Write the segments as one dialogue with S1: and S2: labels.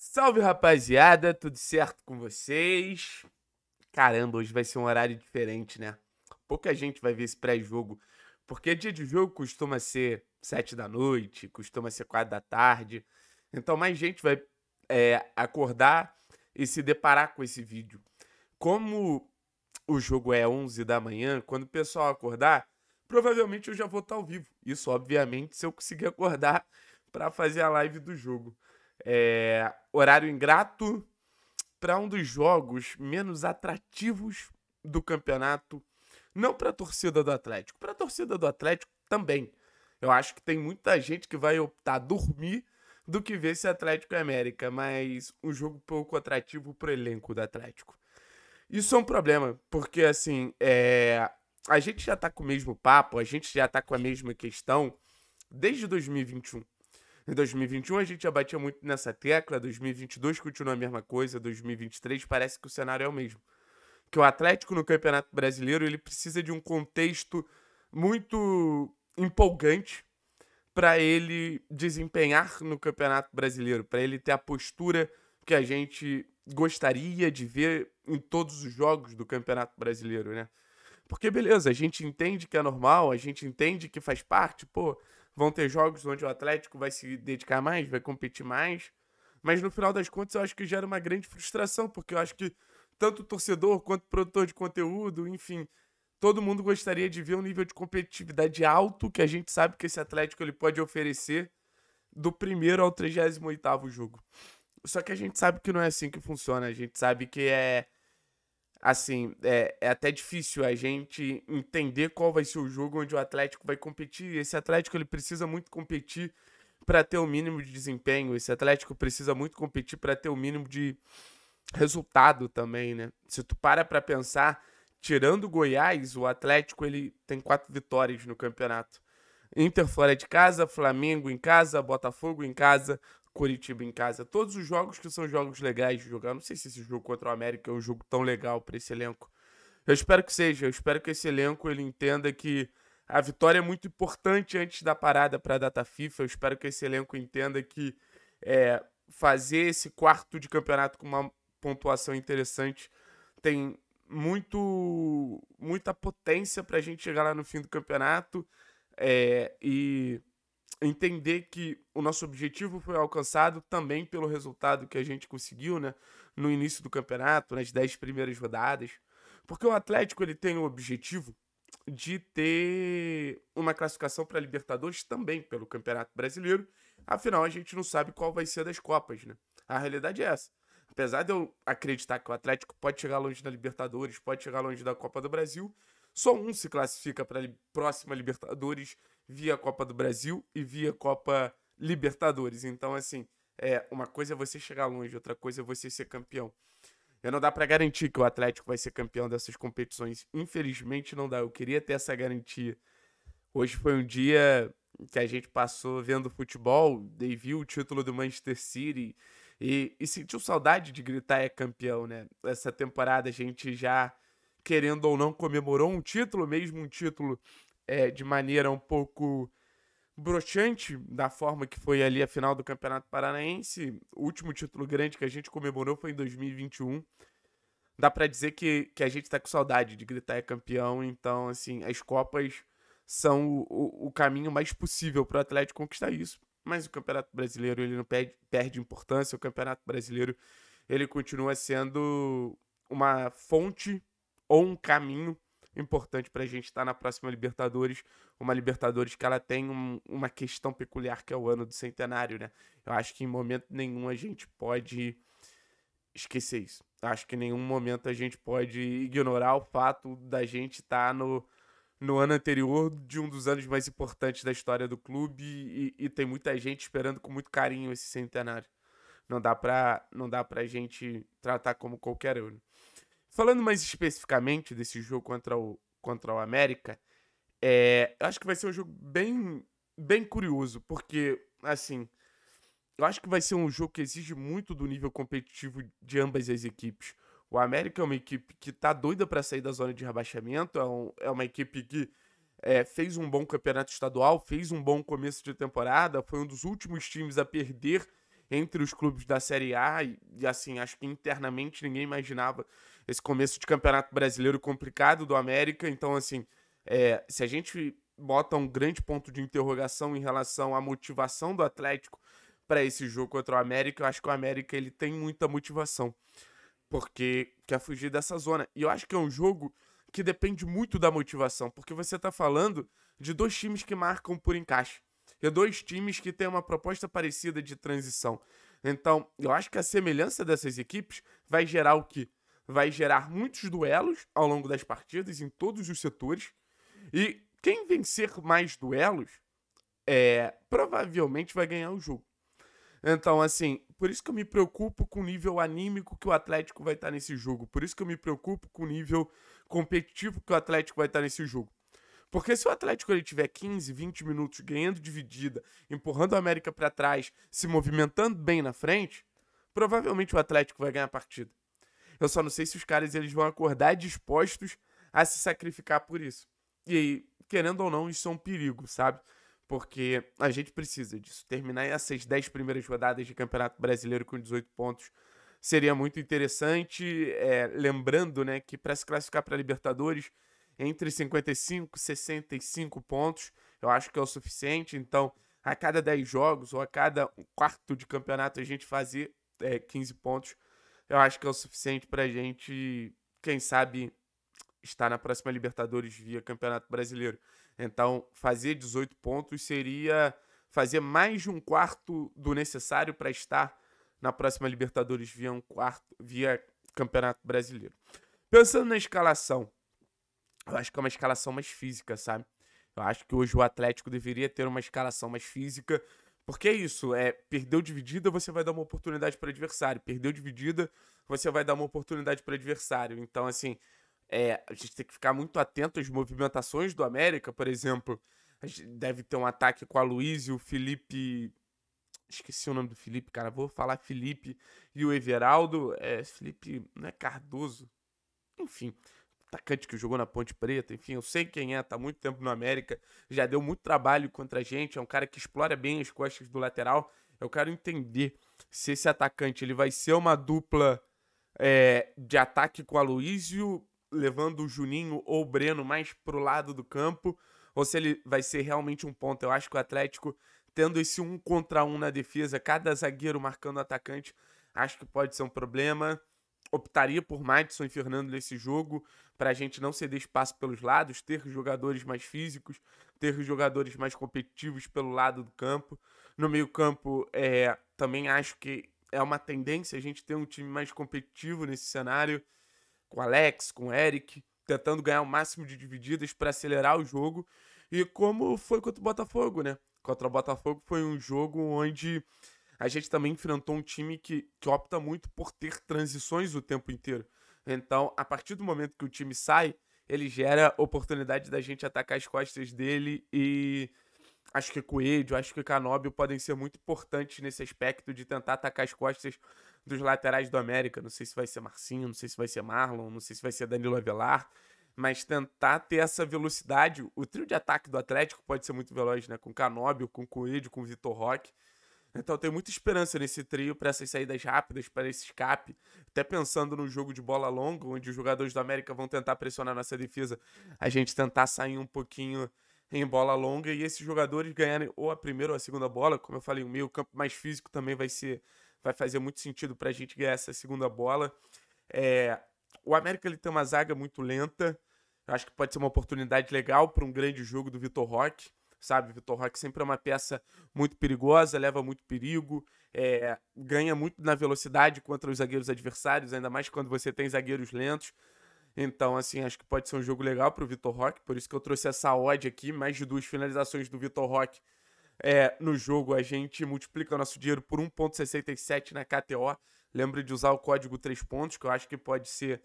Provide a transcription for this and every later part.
S1: Salve rapaziada, tudo certo com vocês? Caramba, hoje vai ser um horário diferente, né? Pouca gente vai ver esse pré-jogo, porque dia de jogo costuma ser sete da noite, costuma ser quatro da tarde. Então mais gente vai é, acordar e se deparar com esse vídeo. Como o jogo é 11 da manhã, quando o pessoal acordar, provavelmente eu já vou estar ao vivo. Isso, obviamente, se eu conseguir acordar para fazer a live do jogo é, horário ingrato para um dos jogos menos atrativos do campeonato, não para a torcida do Atlético, para a torcida do Atlético também. Eu acho que tem muita gente que vai optar dormir do que ver esse Atlético e América, mas um jogo pouco atrativo para o elenco do Atlético. Isso é um problema, porque assim, é... a gente já está com o mesmo papo, a gente já está com a mesma questão desde 2021. Em 2021 a gente já batia muito nessa tecla, 2022 continua a mesma coisa, 2023 parece que o cenário é o mesmo. Que o Atlético no Campeonato Brasileiro ele precisa de um contexto muito empolgante para ele desempenhar no Campeonato Brasileiro, para ele ter a postura que a gente gostaria de ver em todos os jogos do Campeonato Brasileiro, né? Porque beleza, a gente entende que é normal, a gente entende que faz parte, pô, Vão ter jogos onde o Atlético vai se dedicar mais, vai competir mais. Mas no final das contas, eu acho que gera uma grande frustração, porque eu acho que tanto o torcedor quanto o produtor de conteúdo, enfim, todo mundo gostaria de ver um nível de competitividade alto que a gente sabe que esse Atlético ele pode oferecer do primeiro ao 38º jogo. Só que a gente sabe que não é assim que funciona, a gente sabe que é assim, é, é, até difícil a gente entender qual vai ser o jogo onde o Atlético vai competir. Esse Atlético ele precisa muito competir para ter o um mínimo de desempenho. Esse Atlético precisa muito competir para ter o um mínimo de resultado também, né? Se tu para para pensar, tirando Goiás, o Atlético ele tem quatro vitórias no campeonato. Inter fora de casa, Flamengo em casa, Botafogo em casa, Curitiba em casa. Todos os jogos que são jogos legais de jogar. Não sei se esse jogo contra o América é um jogo tão legal para esse elenco. Eu espero que seja. Eu espero que esse elenco ele entenda que a vitória é muito importante antes da parada para a data FIFA. Eu espero que esse elenco entenda que é, fazer esse quarto de campeonato com uma pontuação interessante tem muito muita potência para a gente chegar lá no fim do campeonato é, e entender que o nosso objetivo foi alcançado também pelo resultado que a gente conseguiu, né? No início do campeonato, nas dez primeiras rodadas. Porque o Atlético ele tem o objetivo de ter uma classificação para Libertadores também pelo Campeonato Brasileiro. Afinal, a gente não sabe qual vai ser das Copas, né? A realidade é essa. Apesar de eu acreditar que o Atlético pode chegar longe da Libertadores, pode chegar longe da Copa do Brasil, só um se classifica para a próxima Libertadores via Copa do Brasil e via Copa Libertadores. Então, assim, é, uma coisa é você chegar longe, outra coisa é você ser campeão. Eu não dá para garantir que o Atlético vai ser campeão dessas competições. Infelizmente não dá. Eu queria ter essa garantia. Hoje foi um dia que a gente passou vendo futebol, e viu o título do Manchester City e, e sentiu saudade de gritar é campeão, né? Essa temporada a gente já, querendo ou não, comemorou um título, mesmo um título é, de maneira um pouco broxante da forma que foi ali a final do Campeonato Paranaense. O último título grande que a gente comemorou foi em 2021. Dá para dizer que, que a gente tá com saudade de gritar é campeão, então, assim, as Copas são o, o, o caminho mais possível para o Atlético conquistar isso. Mas o Campeonato Brasileiro, ele não perde, perde importância, o Campeonato Brasileiro, ele continua sendo uma fonte ou um caminho importante para a gente estar tá na próxima Libertadores. Uma Libertadores que ela tem um, uma questão peculiar que é o ano do centenário, né? Eu acho que em momento nenhum a gente pode esquecer isso. Eu acho que em nenhum momento a gente pode ignorar o fato da gente estar tá no, no ano anterior de um dos anos mais importantes da história do clube e, e tem muita gente esperando com muito carinho esse centenário. Não dá para não dá a gente tratar como qualquer ano. Falando mais especificamente desse jogo contra o, contra o América, é, acho que vai ser um jogo bem, bem curioso, porque, assim, eu acho que vai ser um jogo que exige muito do nível competitivo de ambas as equipes. O América é uma equipe que tá doida para sair da zona de rebaixamento, é, um, é uma equipe que é, fez um bom campeonato estadual, fez um bom começo de temporada, foi um dos últimos times a perder entre os clubes da Série A, e, e assim, acho que internamente ninguém imaginava esse começo de campeonato brasileiro complicado do América. Então, assim, é, se a gente bota um grande ponto de interrogação em relação à motivação do Atlético para esse jogo contra o América, eu acho que o América ele tem muita motivação, porque quer fugir dessa zona. E eu acho que é um jogo que depende muito da motivação, porque você está falando de dois times que marcam por encaixe. E dois times que têm uma proposta parecida de transição. Então, eu acho que a semelhança dessas equipes vai gerar o que? vai gerar muitos duelos ao longo das partidas em todos os setores. E quem vencer mais duelos é, provavelmente vai ganhar o jogo. Então, assim, por isso que eu me preocupo com o nível anímico que o Atlético vai estar tá nesse jogo. Por isso que eu me preocupo com o nível competitivo que o Atlético vai estar tá nesse jogo. Porque se o Atlético ele tiver 15, 20 minutos ganhando dividida, empurrando a América para trás, se movimentando bem na frente, provavelmente o Atlético vai ganhar a partida. Eu só não sei se os caras eles vão acordar dispostos a se sacrificar por isso. E, querendo ou não, isso é um perigo, sabe? Porque a gente precisa disso. Terminar essas 10 primeiras rodadas de Campeonato Brasileiro com 18 pontos seria muito interessante. É, lembrando né, que para se classificar para Libertadores, entre 55 e 65 pontos, eu acho que é o suficiente. Então, a cada 10 jogos ou a cada quarto de campeonato, a gente fazer é, 15 pontos eu acho que é o suficiente pra gente, quem sabe, estar na próxima Libertadores via Campeonato Brasileiro. Então, fazer 18 pontos seria fazer mais de um quarto do necessário para estar na próxima Libertadores via um quarto via Campeonato Brasileiro. Pensando na escalação, eu acho que é uma escalação mais física, sabe? Eu acho que hoje o Atlético deveria ter uma escalação mais física porque é isso, é perdeu dividida, você vai dar uma oportunidade para adversário. Perdeu dividida, você vai dar uma oportunidade para adversário. Então, assim, é, a gente tem que ficar muito atento às movimentações do América, por exemplo. A gente deve ter um ataque com a Luiz e o Felipe. Esqueci o nome do Felipe, cara. Vou falar Felipe e o Everaldo. É, Felipe, não é Cardoso? Enfim atacante que jogou na Ponte Preta, enfim, eu sei quem é, tá muito tempo no América, já deu muito trabalho contra a gente, é um cara que explora bem as costas do lateral. Eu quero entender se esse atacante ele vai ser uma dupla é, de ataque com o Aloísio, levando o Juninho ou o Breno mais pro lado do campo, ou se ele vai ser realmente um ponto. Eu acho que o Atlético, tendo esse um contra um na defesa, cada zagueiro marcando o atacante, acho que pode ser um problema optaria por Madison e Fernando nesse jogo, para a gente não ceder espaço pelos lados, ter jogadores mais físicos, ter jogadores mais competitivos pelo lado do campo. No meio-campo, é, também acho que é uma tendência a gente ter um time mais competitivo nesse cenário, com Alex, com Eric, tentando ganhar o máximo de divididas para acelerar o jogo. E como foi contra o Botafogo, né? Contra o Botafogo foi um jogo onde a gente também enfrentou um time que, que opta muito por ter transições o tempo inteiro. Então, a partir do momento que o time sai, ele gera oportunidade da gente atacar as costas dele e acho que Coelho, acho que Canóbio podem ser muito importantes nesse aspecto de tentar atacar as costas dos laterais do América. Não sei se vai ser Marcinho, não sei se vai ser Marlon, não sei se vai ser Danilo Avelar, mas tentar ter essa velocidade. O trio de ataque do Atlético pode ser muito veloz, né? Com Canóbio, com Coelho, com Vitor Roque. Então eu tenho muita esperança nesse trio para essas saídas rápidas, para esse escape. Até pensando no jogo de bola longa, onde os jogadores do América vão tentar pressionar nossa defesa, a gente tentar sair um pouquinho em bola longa e esses jogadores ganharem ou a primeira ou a segunda bola, como eu falei, o meio campo mais físico também vai ser vai fazer muito sentido para a gente ganhar essa segunda bola. É, o América ele tem uma zaga muito lenta. Eu acho que pode ser uma oportunidade legal para um grande jogo do Vitor Roque sabe? Vitor Roque sempre é uma peça muito perigosa, leva muito perigo, é, ganha muito na velocidade contra os zagueiros adversários, ainda mais quando você tem zagueiros lentos. Então, assim, acho que pode ser um jogo legal para o Vitor Roque, por isso que eu trouxe essa odd aqui, mais de duas finalizações do Vitor Roque é, no jogo. A gente multiplica o nosso dinheiro por 1,67 na KTO. Lembre de usar o código 3 pontos, que eu acho que pode ser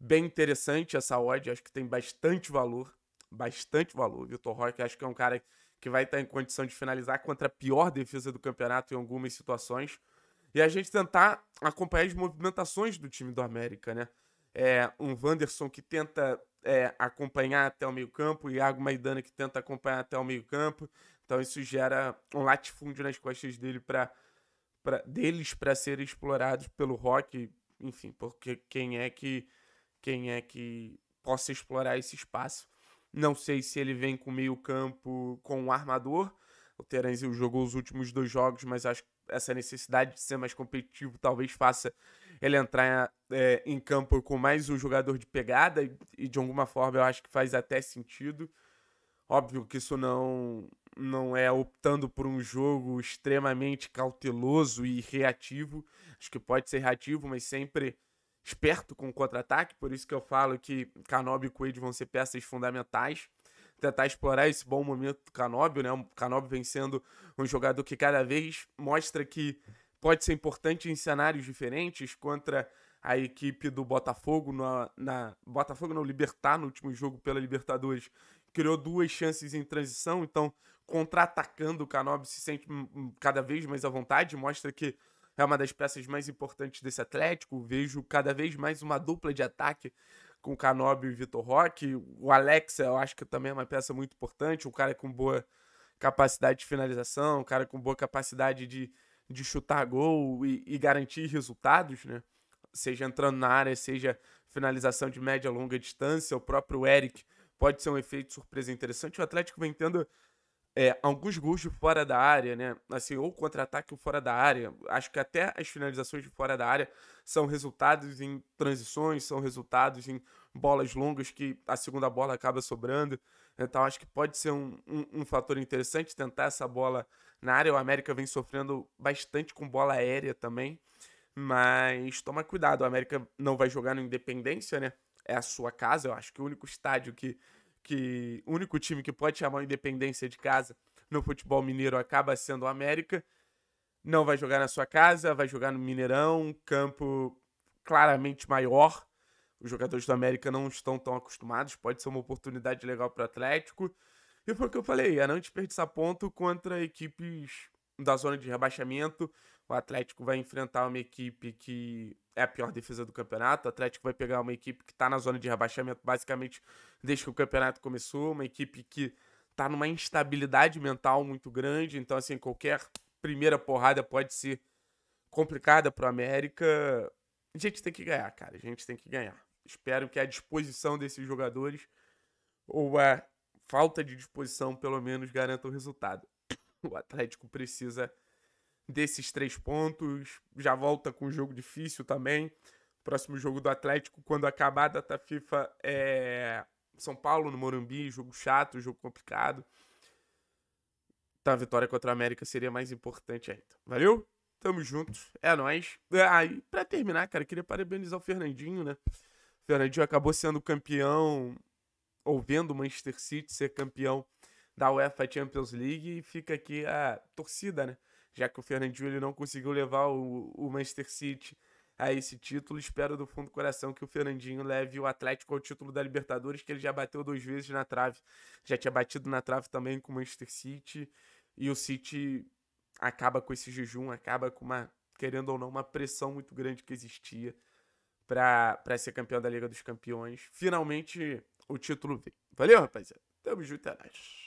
S1: bem interessante essa odd, acho que tem bastante valor bastante valor. Vitor Roque, acho que é um cara que vai estar em condição de finalizar contra a pior defesa do campeonato em algumas situações. E a gente tentar acompanhar as movimentações do time do América, né? É, um Wanderson que tenta é, acompanhar até o meio-campo, Iago Maidana que tenta acompanhar até o meio-campo. Então isso gera um latifúndio nas costas dele para deles para serem explorados pelo Rock, enfim, porque quem é que quem é que possa explorar esse espaço. Não sei se ele vem com meio campo com um armador. O Terenzio jogou os últimos dois jogos, mas acho que essa necessidade de ser mais competitivo talvez faça ele entrar é, em campo com mais um jogador de pegada e, e, de alguma forma eu acho que faz até sentido. Óbvio que isso não não é optando por um jogo extremamente cauteloso e reativo. Acho que pode ser reativo, mas sempre esperto com o contra-ataque, por isso que eu falo que Canobi e Coelho vão ser peças fundamentais. Tentar explorar esse bom momento do Canóbio, né? O Canóbio vem sendo um jogador que cada vez mostra que pode ser importante em cenários diferentes contra a equipe do Botafogo na, na Botafogo não Libertar no último jogo pela Libertadores criou duas chances em transição então contra-atacando o Canobi se sente cada vez mais à vontade mostra que é uma das peças mais importantes desse Atlético. Vejo cada vez mais uma dupla de ataque com o e o Vitor Roque. O Alex, eu acho que também é uma peça muito importante, um cara com boa capacidade de finalização, um cara com boa capacidade de, de chutar gol e, e garantir resultados, né? Seja entrando na área, seja finalização de média longa distância, o próprio Eric pode ser um efeito surpresa interessante. O Atlético vem tendo é, alguns gols de fora da área, né? Assim, ou contra-ataque ou fora da área. Acho que até as finalizações de fora da área são resultados em transições, são resultados em bolas longas que a segunda bola acaba sobrando. Então, acho que pode ser um, um, um fator interessante tentar essa bola na área. O América vem sofrendo bastante com bola aérea também. Mas toma cuidado, o América não vai jogar no Independência, né? É a sua casa, eu acho que o único estádio que que o único time que pode chamar a independência de casa no futebol mineiro acaba sendo o América. Não vai jogar na sua casa, vai jogar no Mineirão, um campo claramente maior. Os jogadores do América não estão tão acostumados, pode ser uma oportunidade legal para o Atlético. E foi o que eu falei, é não desperdiçar ponto contra equipes da zona de rebaixamento. O Atlético vai enfrentar uma equipe que é a pior defesa do campeonato. O Atlético vai pegar uma equipe que está na zona de rebaixamento basicamente desde que o campeonato começou, uma equipe que está numa instabilidade mental muito grande, então assim, qualquer primeira porrada pode ser complicada para o América. A gente tem que ganhar, cara. A gente tem que ganhar. Espero que a disposição desses jogadores ou a falta de disposição, pelo menos, garanta o resultado. O Atlético precisa desses três pontos, já volta com um jogo difícil também. Próximo jogo do Atlético, quando acabar a data FIFA, é São Paulo no Morumbi, jogo chato, jogo complicado. Então a vitória contra a América seria mais importante ainda. Valeu? Tamo juntos, é nóis. É, aí, ah, pra terminar, cara, queria parabenizar o Fernandinho, né? O Fernandinho acabou sendo campeão, ou vendo o Manchester City ser campeão da UEFA Champions League, e fica aqui a torcida, né? já que o Fernandinho ele não conseguiu levar o, o Manchester City a esse título. Espero do fundo do coração que o Fernandinho leve o Atlético ao título da Libertadores, que ele já bateu duas vezes na trave. Já tinha batido na trave também com o Manchester City. E o City acaba com esse jejum, acaba com uma, querendo ou não, uma pressão muito grande que existia para ser campeão da Liga dos Campeões. Finalmente o título veio. Valeu, rapaziada. Tamo junto, é nóis.